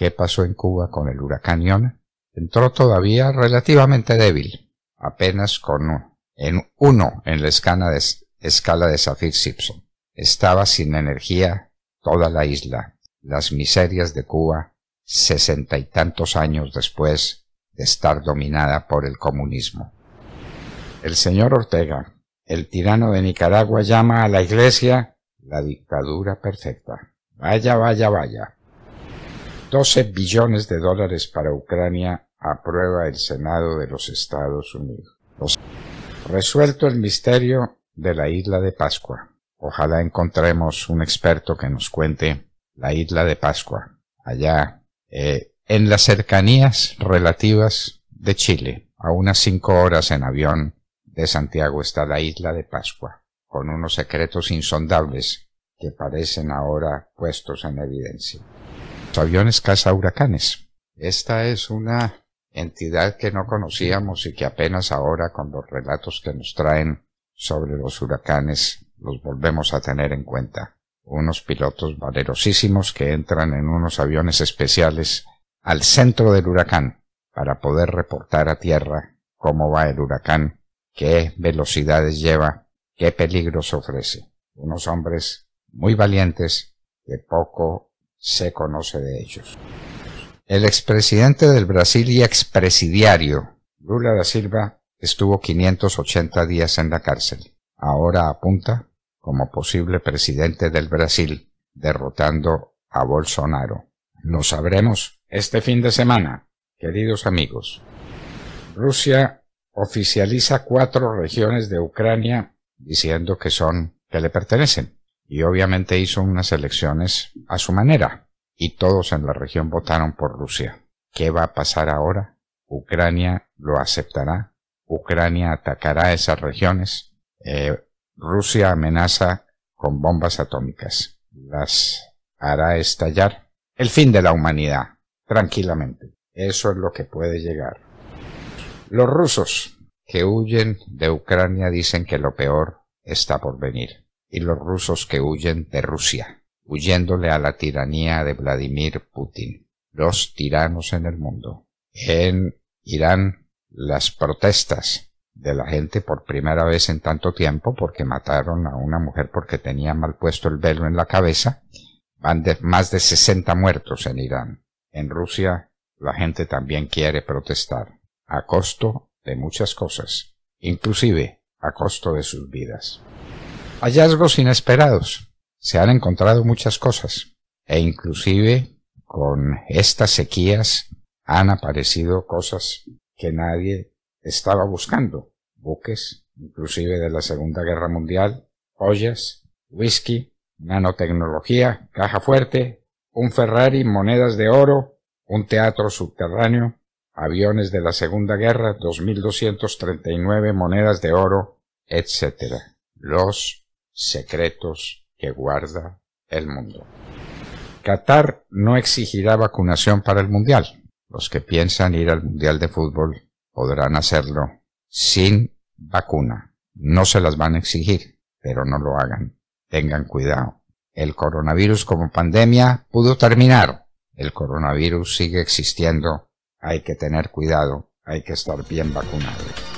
qué pasó en Cuba con el huracán Iona, entró todavía relativamente débil, apenas con en uno en la escala de, escala de simpson Estaba sin energía toda la isla, las miserias de Cuba sesenta y tantos años después de estar dominada por el comunismo. El señor Ortega, el tirano de Nicaragua, llama a la Iglesia la dictadura perfecta. Vaya, vaya, vaya. 12 billones de dólares para Ucrania aprueba el Senado de los Estados Unidos. Resuelto el misterio de la isla de Pascua. Ojalá encontremos un experto que nos cuente la isla de Pascua, allá eh, en las cercanías relativas de Chile. A unas cinco horas en avión de Santiago está la isla de Pascua, con unos secretos insondables que parecen ahora puestos en evidencia aviones caza huracanes. Esta es una entidad que no conocíamos y que apenas ahora con los relatos que nos traen sobre los huracanes los volvemos a tener en cuenta. Unos pilotos valerosísimos que entran en unos aviones especiales al centro del huracán para poder reportar a tierra cómo va el huracán, qué velocidades lleva, qué peligros ofrece. Unos hombres muy valientes de poco se conoce de ellos. El expresidente del Brasil y expresidiario Lula da Silva estuvo 580 días en la cárcel. Ahora apunta como posible presidente del Brasil, derrotando a Bolsonaro. Lo sabremos este fin de semana, queridos amigos. Rusia oficializa cuatro regiones de Ucrania diciendo que son que le pertenecen y obviamente hizo unas elecciones a su manera, y todos en la región votaron por Rusia. ¿Qué va a pasar ahora? ¿Ucrania lo aceptará? ¿Ucrania atacará esas regiones? Eh, Rusia amenaza con bombas atómicas. Las hará estallar. El fin de la humanidad, tranquilamente. Eso es lo que puede llegar. Los rusos que huyen de Ucrania dicen que lo peor está por venir y los rusos que huyen de Rusia, huyéndole a la tiranía de Vladimir Putin. los tiranos en el mundo. En Irán, las protestas de la gente por primera vez en tanto tiempo porque mataron a una mujer porque tenía mal puesto el velo en la cabeza. Van de más de 60 muertos en Irán. En Rusia, la gente también quiere protestar, a costo de muchas cosas, inclusive a costo de sus vidas. Hallazgos inesperados. Se han encontrado muchas cosas e inclusive con estas sequías han aparecido cosas que nadie estaba buscando. Buques, inclusive de la Segunda Guerra Mundial, ollas, whisky, nanotecnología, caja fuerte, un Ferrari, monedas de oro, un teatro subterráneo, aviones de la Segunda Guerra, 2.239 monedas de oro, etc. Los secretos que guarda el mundo. Qatar no exigirá vacunación para el Mundial. Los que piensan ir al Mundial de Fútbol podrán hacerlo sin vacuna. No se las van a exigir, pero no lo hagan. Tengan cuidado. El coronavirus como pandemia pudo terminar. El coronavirus sigue existiendo. Hay que tener cuidado. Hay que estar bien vacunado.